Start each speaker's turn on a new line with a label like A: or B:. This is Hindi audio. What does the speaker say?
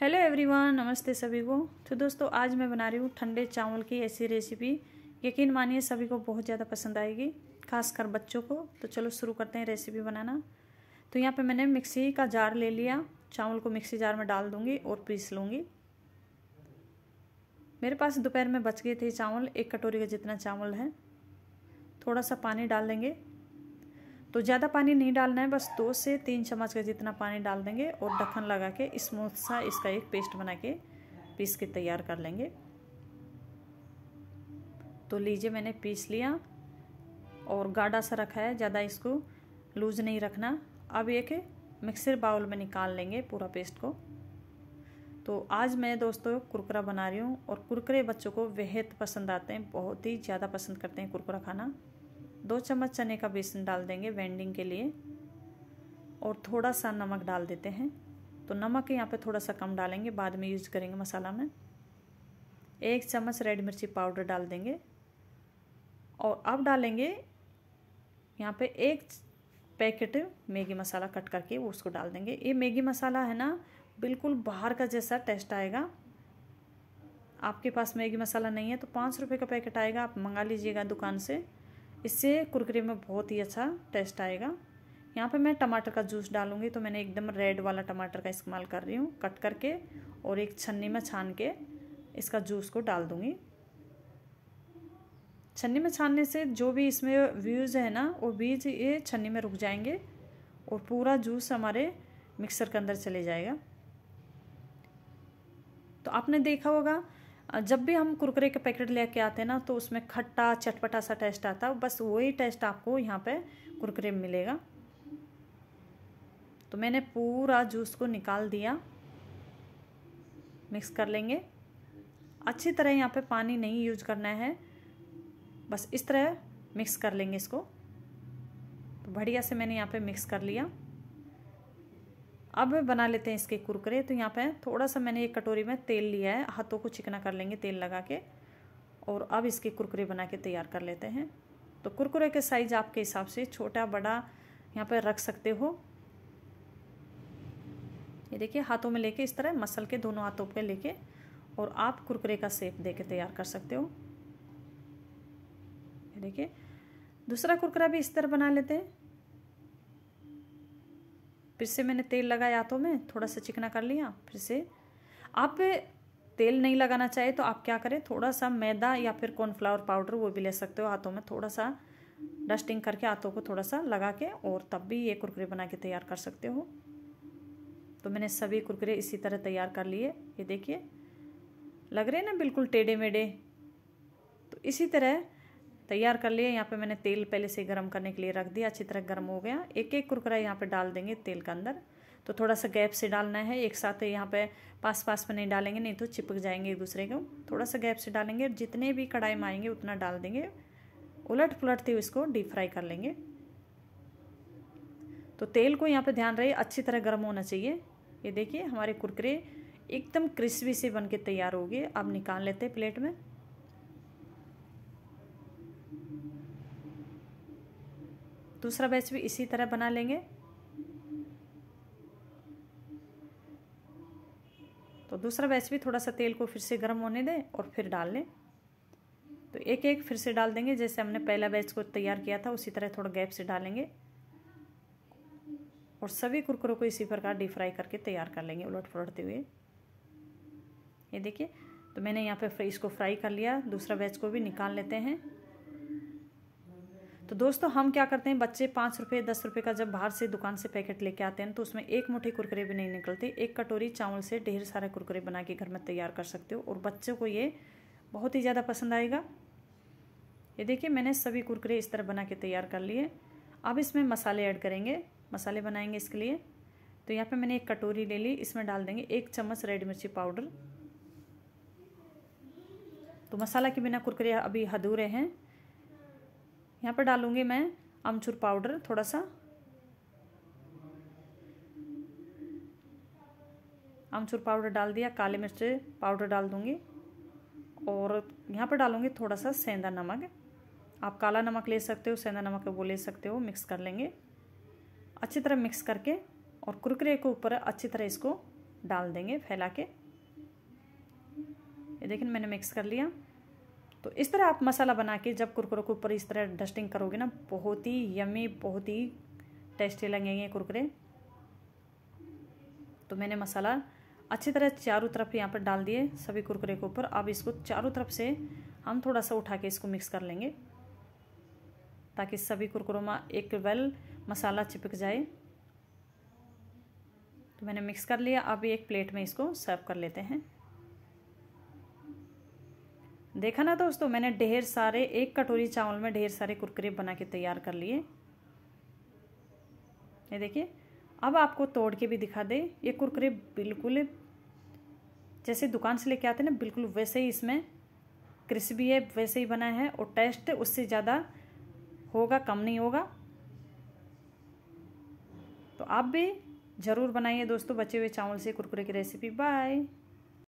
A: हेलो एवरीवन नमस्ते सभी को तो दोस्तों आज मैं बना रही हूँ ठंडे चावल की ऐसी रेसिपी यकीन मानिए सभी को बहुत ज़्यादा पसंद आएगी खासकर बच्चों को तो चलो शुरू करते हैं रेसिपी बनाना तो यहाँ पे मैंने मिक्सी का जार ले लिया चावल को मिक्सी जार में डाल दूँगी और पीस लूँगी मेरे पास दोपहर में बच गए थे चावल एक कटोरी का जितना चावल है थोड़ा सा पानी डाल देंगे तो ज़्यादा पानी नहीं डालना है बस दो से तीन चम्मच का जितना पानी डाल देंगे और ढक्कन लगा के स्मूथ सा इसका एक पेस्ट बना के पीस के तैयार कर लेंगे तो लीजिए मैंने पीस लिया और गाढ़ा सा रखा है ज़्यादा इसको लूज नहीं रखना अब एक मिक्सर बाउल में निकाल लेंगे पूरा पेस्ट को तो आज मैं दोस्तों कुरकुरा बना रही हूँ और कुरकुरे बच्चों को बेहद पसंद आते हैं बहुत ही ज़्यादा पसंद करते हैं कुरकुरा खाना दो चम्मच चने का बेसन डाल देंगे वेंडिंग के लिए और थोड़ा सा नमक डाल देते हैं तो नमक यहाँ पे थोड़ा सा कम डालेंगे बाद में यूज करेंगे मसाला में एक चम्मच रेड मिर्ची पाउडर डाल देंगे और अब डालेंगे यहाँ पे एक पैकेट मैगी मसाला कट करके वो उसको डाल देंगे ये मैगी मसाला है ना बिल्कुल बाहर का जैसा टेस्ट आएगा आपके पास मैगी मसाला नहीं है तो पाँच रुपये का पैकेट आएगा आप मंगा लीजिएगा दुकान से इससे कुरकुरे में बहुत ही अच्छा टेस्ट आएगा यहाँ पे मैं टमाटर का जूस डालूंगी तो मैंने एकदम रेड वाला टमाटर का इस्तेमाल कर रही हूँ कट करके और एक छन्नी में छान के इसका जूस को डाल दूँगी छन्नी में छानने से जो भी इसमें व्यूज़ है ना वो बीज ये छन्नी में रुक जाएंगे और पूरा जूस हमारे मिक्सर के अंदर चले जाएगा तो आपने देखा होगा जब भी हम कुरकुरे के पैकेट लेके आते हैं ना तो उसमें खट्टा चटपटा सा टेस्ट आता है बस वही टेस्ट आपको यहाँ पे कुरकुरे में मिलेगा तो मैंने पूरा जूस को निकाल दिया मिक्स कर लेंगे अच्छी तरह यहाँ पे पानी नहीं यूज करना है बस इस तरह मिक्स कर लेंगे इसको तो बढ़िया से मैंने यहाँ पे मिक्स कर लिया अब बना लेते हैं इसके कुरकुरे तो यहाँ पे थोड़ा सा मैंने एक कटोरी में तेल लिया है हाथों को चिकना कर लेंगे तेल लगा के और अब इसके कुरकुरे बना के तैयार कर लेते हैं तो कुरकुरे के साइज आपके हिसाब से छोटा बड़ा यहाँ पर रख सकते हो ये देखिए हाथों में लेके इस तरह मसल के दोनों हाथों पे लेके और आप कुरकुरे का सेप दे के तैयार कर सकते हो ये देखिए दूसरा कुरकुरा भी इस तरह बना लेते हैं फिर से मैंने तेल लगाया हाथों में थोड़ा सा चिकना कर लिया फिर से आप तेल नहीं लगाना चाहिए तो आप क्या करें थोड़ा सा मैदा या फिर कॉर्नफ्लावर पाउडर वो भी ले सकते हो हाथों में थोड़ा सा डस्टिंग करके हाथों को थोड़ा सा लगा के और तब भी ये कुरकुरे बना के तैयार कर सकते हो तो मैंने सभी कुरकुरे इसी तरह तैयार कर लिए ये देखिए लग रहे ना बिल्कुल टेढ़े मेढ़े तो इसी तरह तैयार कर लिए यहाँ पे मैंने तेल पहले से गर्म करने के लिए रख दिया अच्छी तरह गर्म हो गया एक एक कुरकुरा यहाँ पे डाल देंगे तेल के अंदर तो थोड़ा सा गैप से डालना है एक साथ यहाँ पे पास पास में नहीं डालेंगे नहीं तो चिपक जाएंगे एक दूसरे को थोड़ा सा गैप से डालेंगे जितने भी कढ़ाई में आएंगे उतना डाल देंगे उलट पुलटते हुए इसको डीप फ्राई कर लेंगे तो तेल को यहाँ पर ध्यान रहे अच्छी तरह गर्म होना चाहिए ये देखिए हमारे कुरकुरे एकदम क्रिस्पी से बन के तैयार हो गए अब निकाल लेते प्लेट में दूसरा बैच भी इसी तरह बना लेंगे तो दूसरा बैच भी थोड़ा सा तेल को फिर से गर्म होने दें और फिर डाल लें तो एक एक फिर से डाल देंगे जैसे हमने पहला बैच को तैयार किया था उसी तरह थोड़ा गैप से डालेंगे और सभी कुरकुरों को इसी प्रकार डीप फ्राई करके तैयार कर लेंगे उलट पलटते हुए ये देखिए तो मैंने यहाँ पे इसको फ्राई कर लिया दूसरा बैच को भी निकाल लेते हैं तो दोस्तों हम क्या करते हैं बच्चे पाँच रुपये दस रुपये का जब बाहर से दुकान से पैकेट लेके आते हैं तो उसमें एक मुठे कुरकुरे भी नहीं निकलते एक कटोरी चावल से ढेर सारे कुरकुरे बना के घर में तैयार कर सकते हो और बच्चों को ये बहुत ही ज़्यादा पसंद आएगा ये देखिए मैंने सभी कुरकुरे इस तरह बना के तैयार कर लिए अब इसमें मसाले ऐड करेंगे मसाले बनाएंगे इसके लिए तो यहाँ पे मैंने एक कटोरी ले ली इसमें डाल देंगे एक चम्मच रेड मिर्ची पाउडर तो मसाला के बिना कुरकुरे अभी अधूरे हैं यहाँ पर डालूँगी मैं अमचूर पाउडर थोड़ा सा अमचूर पाउडर डाल दिया काले मिर्च पाउडर डाल दूँगी और यहाँ पर डालूँगी थोड़ा सा सेंधा नमक आप काला नमक ले सकते हो सेंधा नमक वो ले सकते हो मिक्स कर लेंगे अच्छी तरह मिक्स करके और कुरकुरे के ऊपर अच्छी तरह इसको डाल देंगे फैला के ये देखिए मैंने मिक्स कर लिया तो इस तरह आप मसाला बना के जब कुरकुरों के ऊपर इस तरह डस्टिंग करोगे ना बहुत ही यमी बहुत ही टेस्टी लगेंगे कुरकुरे तो मैंने मसाला अच्छी तरह चारों तरफ यहाँ पर डाल दिए सभी कुरकुरे के ऊपर अब इसको चारों तरफ से हम थोड़ा सा उठा के इसको मिक्स कर लेंगे ताकि सभी कुरकुरों में एक वेल मसाला चिपक जाए तो मैंने मिक्स कर लिया अब एक प्लेट में इसको सर्व कर लेते हैं देखा ना दोस्तों मैंने ढेर सारे एक कटोरी चावल में ढेर सारे कुरकुरे बना के तैयार कर लिए ये देखिए अब आपको तोड़ के भी दिखा दे ये कुरकुरे बिल्कुल जैसे दुकान से लेके आते हैं ना बिल्कुल वैसे ही इसमें क्रिस्पी है वैसे ही बना है और टेस्ट उससे ज़्यादा होगा कम नहीं होगा तो आप भी ज़रूर बनाइए दोस्तों बचे हुए चावल से कुरकुरे की रेसिपी बाय